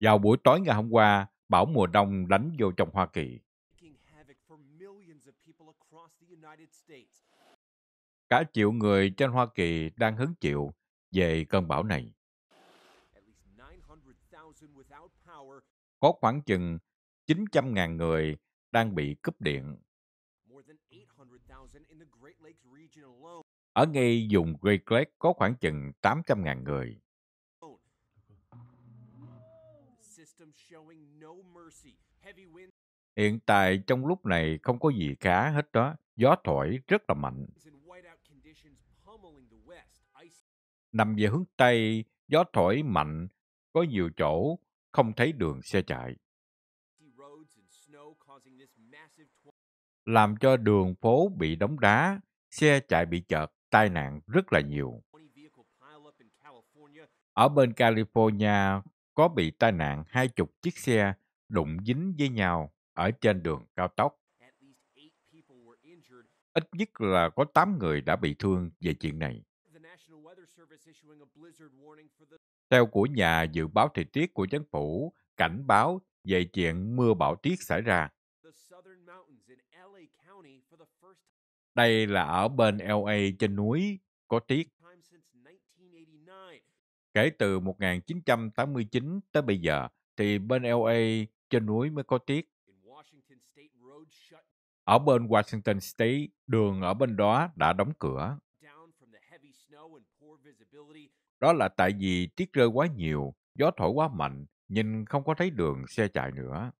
Vào buổi tối ngày hôm qua, bão mùa đông đánh vô trong Hoa Kỳ. Cả triệu người trên Hoa Kỳ đang hứng chịu về cơn bão này. Có khoảng chừng 900.000 người đang bị cúp điện. Ở ngay vùng Great Lakes có khoảng chừng 800.000 người. Hiện tại trong lúc này không có gì khá hết đó. Gió thổi rất là mạnh. Nằm về hướng Tây, gió thổi mạnh, có nhiều chỗ không thấy đường xe chạy. Làm cho đường phố bị đóng đá, xe chạy bị chật, tai nạn rất là nhiều. Ở bên California có bị tai nạn hai chục chiếc xe đụng dính với nhau ở trên đường cao tốc. Ít nhất là có 8 người đã bị thương về chuyện này. Theo của nhà dự báo thời tiết của chính phủ, cảnh báo về chuyện mưa bão tuyết xảy ra. Đây là ở bên LA trên núi có tuyết. Kể từ 1989 tới bây giờ thì bên LA trên núi mới có tiết. Ở bên Washington State, đường ở bên đó đã đóng cửa. Đó là tại vì tiết rơi quá nhiều, gió thổi quá mạnh, nhìn không có thấy đường xe chạy nữa.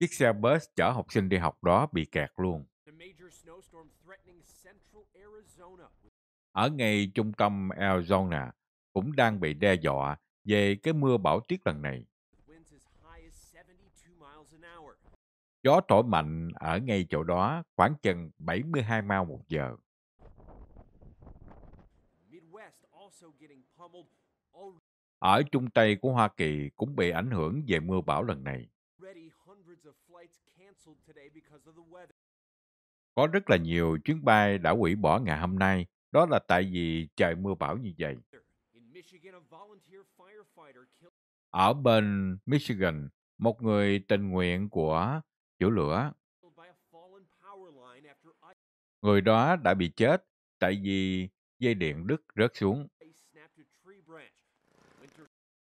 Chiếc xe bus chở học sinh đi học đó bị kẹt luôn ở ngay trung tâm Arizona cũng đang bị đe dọa về cái mưa bão tuyết lần này. Gió thổi mạnh ở ngay chỗ đó khoảng chừng 72 mao một giờ. Ở Trung Tây của Hoa Kỳ cũng bị ảnh hưởng về mưa bão lần này. Có rất là nhiều chuyến bay đã hủy bỏ ngày hôm nay đó là tại vì trời mưa bão như vậy. Ở bên Michigan, một người tình nguyện của chủ lửa, người đó đã bị chết tại vì dây điện đứt rớt xuống.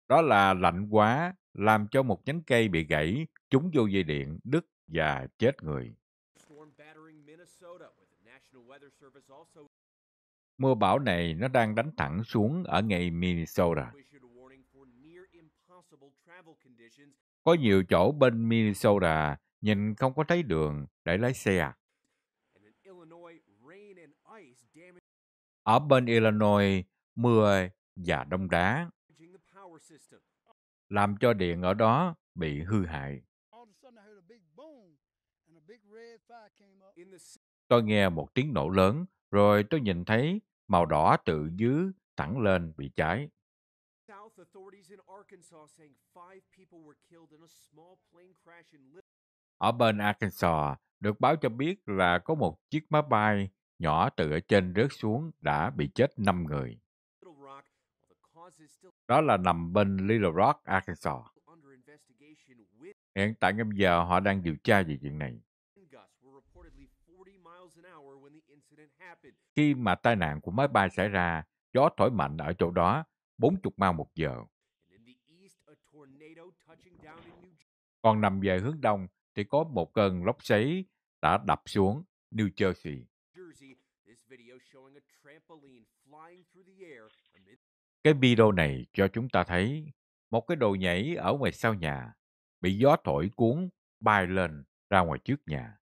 Đó là lạnh quá, làm cho một nhánh cây bị gãy, trúng vô dây điện, đứt và chết người. Mưa bão này nó đang đánh thẳng xuống ở ngay Minnesota. Có nhiều chỗ bên Minnesota nhìn không có thấy đường để lái xe. Ở bên Illinois, mưa và đông đá làm cho điện ở đó bị hư hại. Tôi nghe một tiếng nổ lớn rồi tôi nhìn thấy màu đỏ tự dưới thẳng lên bị cháy. Ở bên Arkansas, được báo cho biết là có một chiếc máy bay nhỏ từ ở trên rớt xuống đã bị chết 5 người. Đó là nằm bên Little Rock, Arkansas. Hiện tại bây giờ họ đang điều tra về chuyện này. Khi mà tai nạn của máy bay xảy ra, gió thổi mạnh ở chỗ đó 40 mile một giờ. Còn nằm về hướng đông thì có một cơn lốc xoáy đã đập xuống New Jersey. Cái video này cho chúng ta thấy một cái đồ nhảy ở ngoài sau nhà bị gió thổi cuốn bay lên ra ngoài trước nhà.